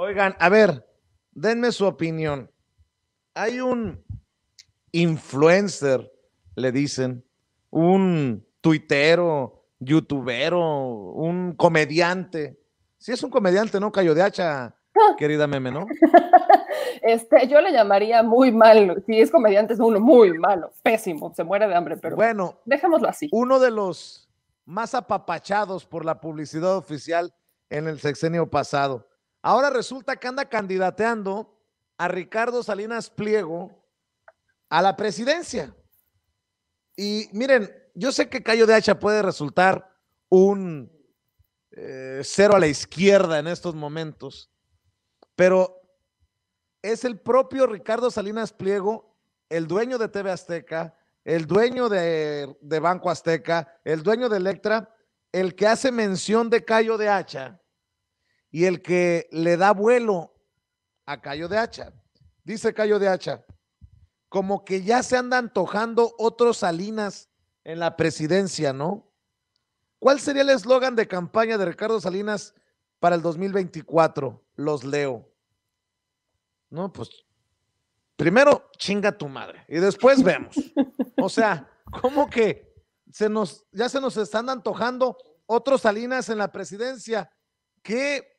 Oigan, a ver, denme su opinión. Hay un influencer, le dicen, un tuitero, youtubero, un comediante. Si es un comediante, ¿no? Cayo de hacha, querida meme, ¿no? Este, yo le llamaría muy malo. Si es comediante, es uno muy malo, pésimo, se muere de hambre, pero bueno, dejémoslo así. Uno de los más apapachados por la publicidad oficial en el sexenio pasado. Ahora resulta que anda candidateando a Ricardo Salinas Pliego a la presidencia. Y miren, yo sé que Cayo de Hacha puede resultar un eh, cero a la izquierda en estos momentos, pero es el propio Ricardo Salinas Pliego, el dueño de TV Azteca, el dueño de, de Banco Azteca, el dueño de Electra, el que hace mención de Cayo de Hacha y el que le da vuelo a Cayo de Hacha. Dice Cayo de Hacha, como que ya se anda antojando otros Salinas en la presidencia, ¿no? ¿Cuál sería el eslogan de campaña de Ricardo Salinas para el 2024? Los leo. No, pues primero chinga tu madre y después vemos. O sea, como que se nos, ya se nos están antojando otros Salinas en la presidencia. ¿Qué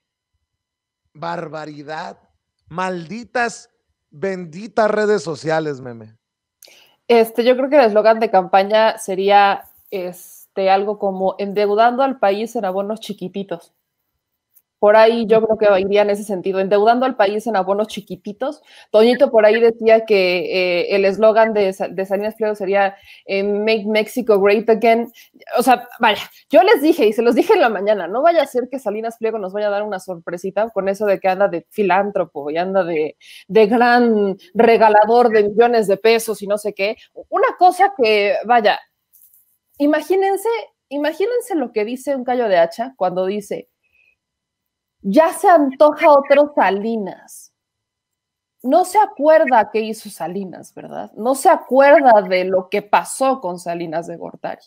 barbaridad. Malditas, benditas redes sociales, meme. Este, yo creo que el eslogan de campaña sería este, algo como endeudando al país en abonos chiquititos. Por ahí yo creo que iría en ese sentido, endeudando al país en abonos chiquititos. Toñito por ahí decía que eh, el eslogan de, Salinas Pliego sería eh, Make Mexico Great Again. O sea, vaya, yo les dije y se los dije en la mañana, no vaya a ser que Salinas Pliego nos vaya a dar una sorpresita con eso de que anda de filántropo y anda de, de gran regalador de millones de pesos y no sé qué. Una cosa que, vaya, imagínense, imagínense lo que dice un callo de hacha cuando dice ya se antoja otro Salinas. No se acuerda qué hizo Salinas, ¿verdad? No se acuerda de lo que pasó con Salinas de Gortari.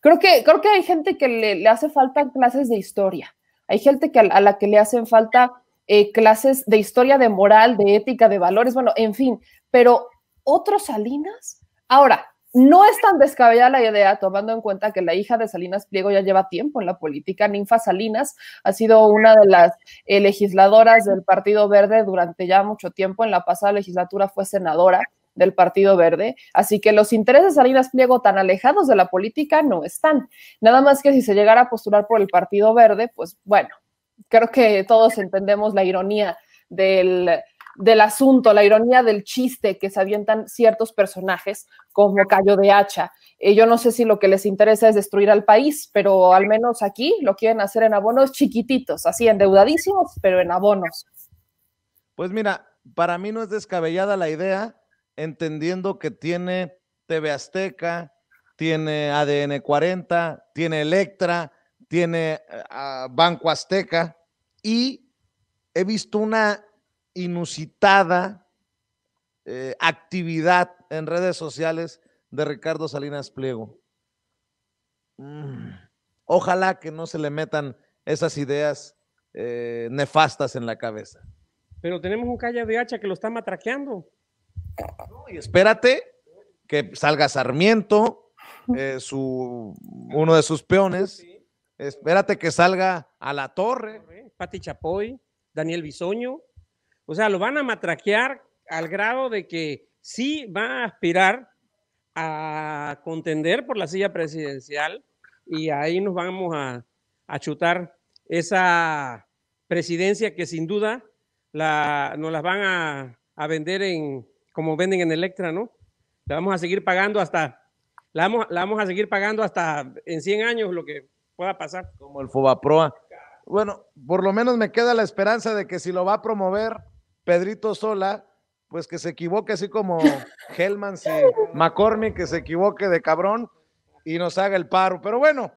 Creo que, creo que hay gente que le, hace falta clases de historia. Hay gente que a, la que le hacen falta eh, clases de historia, de moral, de ética, de valores, bueno, en fin. Pero ¿otro Salinas. Ahora, no es tan descabellada la idea, tomando en cuenta que la hija de Salinas Pliego ya lleva tiempo en la política. Ninfa Salinas ha sido una de las eh, legisladoras del Partido Verde durante ya mucho tiempo. En la pasada legislatura fue senadora del Partido Verde. Así que los intereses de Salinas Pliego tan alejados de la política no están. Nada más que si se llegara a postular por el Partido Verde, pues bueno, creo que todos entendemos la ironía del del asunto, la ironía del chiste que se avientan ciertos personajes como Cayo de Hacha. Eh, yo no sé si lo que les interesa es destruir al país, pero al menos aquí lo quieren hacer en abonos chiquititos, así endeudadísimos, pero en abonos. Pues mira, para mí no es descabellada la idea, entendiendo que tiene TV Azteca, tiene ADN 40, tiene Electra, tiene eh, Banco Azteca y he visto una inusitada eh, actividad en redes sociales de Ricardo Salinas Pliego. Mm, ojalá que no se le metan esas ideas eh, nefastas en la cabeza. Pero tenemos un calle de hacha que lo está matraqueando. y espérate que salga Sarmiento, eh, uno de sus peones. Espérate que salga a la torre. Pati Chapoy, Daniel Bisoño. O sea, lo van a matraquear al grado de que sí va a aspirar a contender por la silla presidencial y ahí nos vamos a, chutar esa presidencia que sin duda la, nos las van a, vender en como venden en Electra, ¿no? La vamos a seguir pagando hasta la vamos, la vamos a seguir pagando hasta en 100 años lo que pueda pasar. Como el Fobaproa. Bueno, por lo menos me queda la esperanza de que si lo va a promover Pedrito Sola, pues que se equivoque, así como Hellman y McCormick, que se equivoque de cabrón y nos haga el paro. Pero bueno,